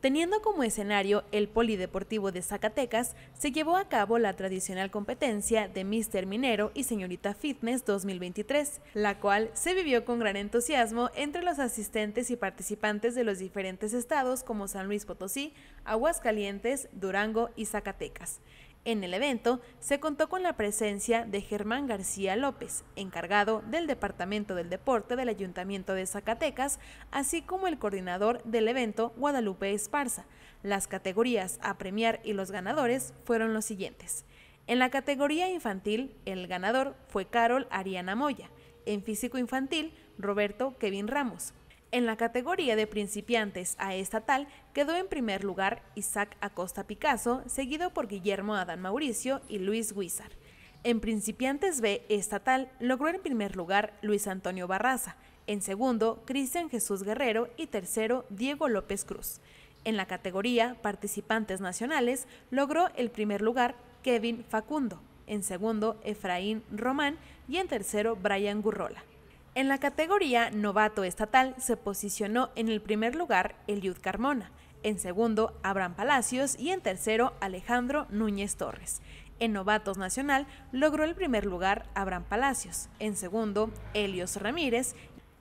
Teniendo como escenario el Polideportivo de Zacatecas, se llevó a cabo la tradicional competencia de Mister Minero y Señorita Fitness 2023, la cual se vivió con gran entusiasmo entre los asistentes y participantes de los diferentes estados como San Luis Potosí, Aguascalientes, Durango y Zacatecas. En el evento se contó con la presencia de Germán García López, encargado del Departamento del Deporte del Ayuntamiento de Zacatecas, así como el coordinador del evento Guadalupe Esparza. Las categorías a premiar y los ganadores fueron los siguientes. En la categoría infantil, el ganador fue Carol Ariana Moya. En físico infantil, Roberto Kevin Ramos. En la categoría de principiantes a estatal quedó en primer lugar Isaac Acosta Picasso, seguido por Guillermo Adán Mauricio y Luis Huizar. En principiantes B estatal logró en primer lugar Luis Antonio Barraza, en segundo Cristian Jesús Guerrero y tercero Diego López Cruz. En la categoría participantes nacionales logró el primer lugar Kevin Facundo, en segundo Efraín Román y en tercero Brian Gurrola. En la categoría novato estatal se posicionó en el primer lugar Eliud Carmona, en segundo Abraham Palacios y en tercero Alejandro Núñez Torres. En novatos nacional logró el primer lugar Abraham Palacios, en segundo Elios Ramírez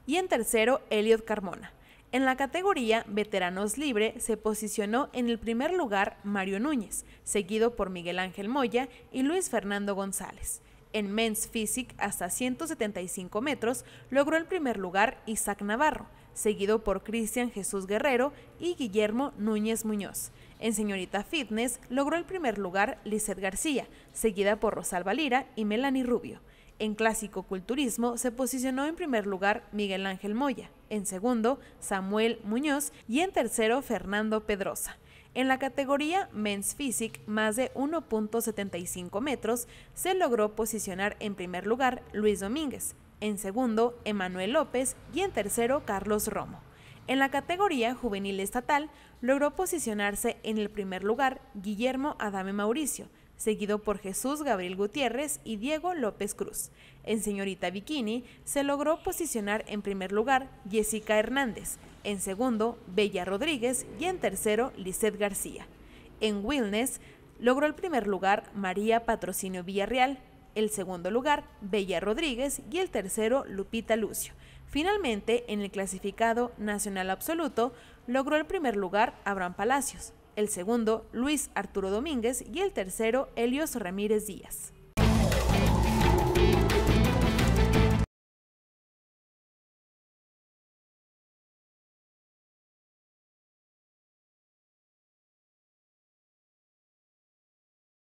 y en tercero Eliud Carmona. En la categoría Veteranos Libre se posicionó en el primer lugar Mario Núñez, seguido por Miguel Ángel Moya y Luis Fernando González. En Men's Physique hasta 175 metros logró el primer lugar Isaac Navarro, seguido por Cristian Jesús Guerrero y Guillermo Núñez Muñoz. En Señorita Fitness logró el primer lugar Lizeth García, seguida por Rosalba Lira y Melanie Rubio. En Clásico Culturismo se posicionó en primer lugar Miguel Ángel Moya, en segundo Samuel Muñoz y en tercero Fernando Pedrosa. En la categoría Men's Physique, más de 1.75 metros, se logró posicionar en primer lugar Luis Domínguez, en segundo Emanuel López y en tercero Carlos Romo. En la categoría juvenil estatal, logró posicionarse en el primer lugar Guillermo Adame Mauricio, seguido por Jesús Gabriel Gutiérrez y Diego López Cruz. En Señorita Bikini se logró posicionar en primer lugar Jessica Hernández, en segundo Bella Rodríguez y en tercero Lisette García. En Wilnes, logró el primer lugar María Patrocinio Villarreal, el segundo lugar Bella Rodríguez y el tercero Lupita Lucio. Finalmente, en el clasificado nacional absoluto, logró el primer lugar Abraham Palacios, el segundo Luis Arturo Domínguez y el tercero Elios Ramírez Díaz.